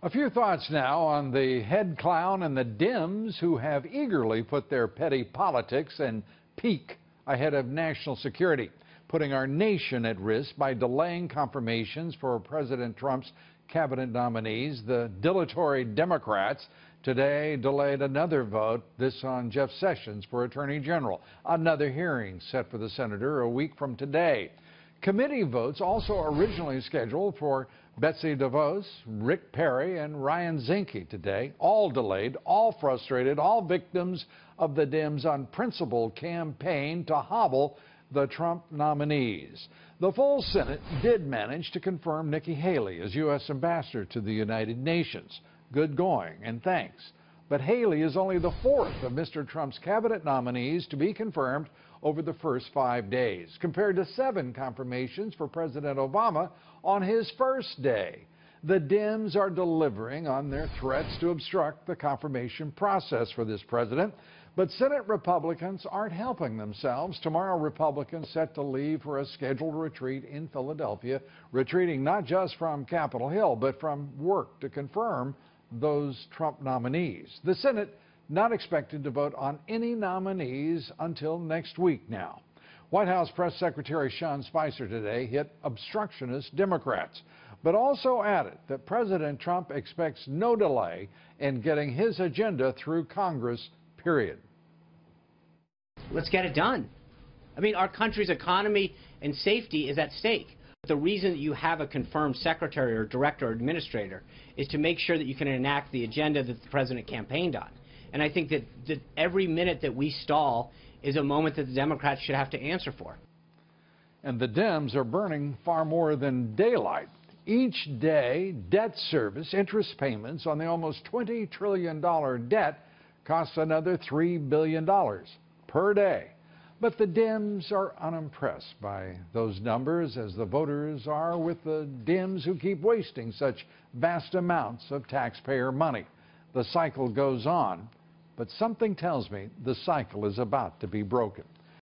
A few thoughts now on the head clown and the Dems who have eagerly put their petty politics and peak ahead of national security, putting our nation at risk by delaying confirmations for President Trump's cabinet nominees. The dilatory Democrats today delayed another vote, this on Jeff Sessions for Attorney General. Another hearing set for the senator a week from today. Committee votes also originally scheduled for Betsy DeVos, Rick Perry, and Ryan Zinke today, all delayed, all frustrated, all victims of the Dems' unprincipled campaign to hobble the Trump nominees. The full Senate did manage to confirm Nikki Haley as U.S. Ambassador to the United Nations. Good going, and thanks. But Haley is only the fourth of Mr. Trump's cabinet nominees to be confirmed over the first five days, compared to seven confirmations for President Obama on his first day. The Dems are delivering on their threats to obstruct the confirmation process for this president. But Senate Republicans aren't helping themselves. Tomorrow, Republicans set to leave for a scheduled retreat in Philadelphia, retreating not just from Capitol Hill, but from work to confirm those Trump nominees. The Senate not expected to vote on any nominees until next week now. White House Press Secretary Sean Spicer today hit obstructionist Democrats, but also added that President Trump expects no delay in getting his agenda through Congress, period. Let's get it done. I mean, our country's economy and safety is at stake. The reason that you have a confirmed secretary or director or administrator is to make sure that you can enact the agenda that the president campaigned on. And I think that, that every minute that we stall is a moment that the Democrats should have to answer for. And the Dems are burning far more than daylight. Each day, debt service, interest payments on the almost $20 trillion debt costs another $3 billion per day. But the Dems are unimpressed by those numbers, as the voters are with the Dems who keep wasting such vast amounts of taxpayer money. The cycle goes on, but something tells me the cycle is about to be broken.